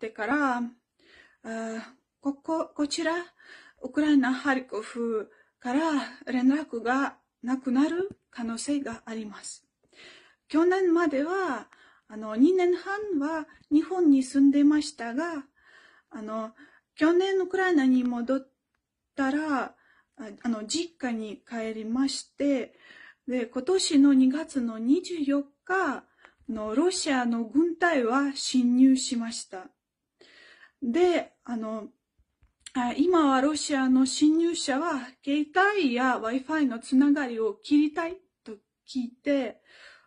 ってから、ここ、こちら、ウクライナ・ハリコフから連絡がなくなる可能性があります。去年までは、あの、2年半は日本に住んでましたが、あの、去年ウクライナに戻ったら、あの、実家に帰りまして、で、今年の2月の24日のロシアの軍隊は侵入しました。で、あの、今はロシアの侵入者は携帯や Wi-Fi のつながりを切りたいと聞いて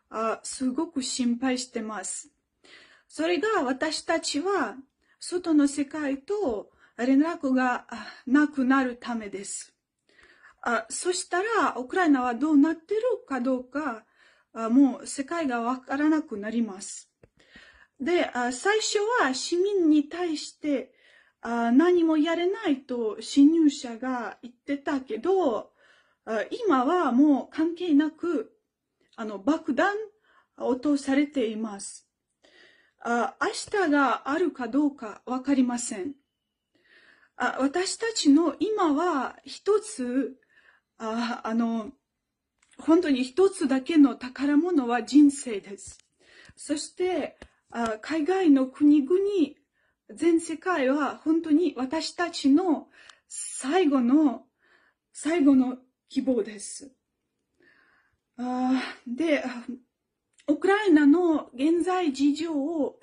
あ、すごく心配してます。それが私たちは外の世界と連絡がなくなるためです。あそしたらウクライナはどうなってるかどうかあもう世界がわからなくなります。で、最初は市民に対して何もやれないと侵入者が言ってたけど、今はもう関係なく、あの、爆弾落とされています。あ明日があるかどうかわかりません。あ私たちの今は一つ、ああの、本当に一つだけの宝物は人生です。そして、あ海外の国々、全世界は本当に私たちの最後の、最後の希望です。あで、ウクライナの現在事情を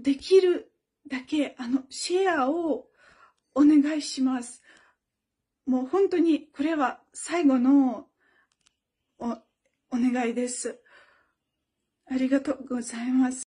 できるだけ、あの、シェアをお願いします。もう本当にこれは最後のお願いです。ありがとうございます。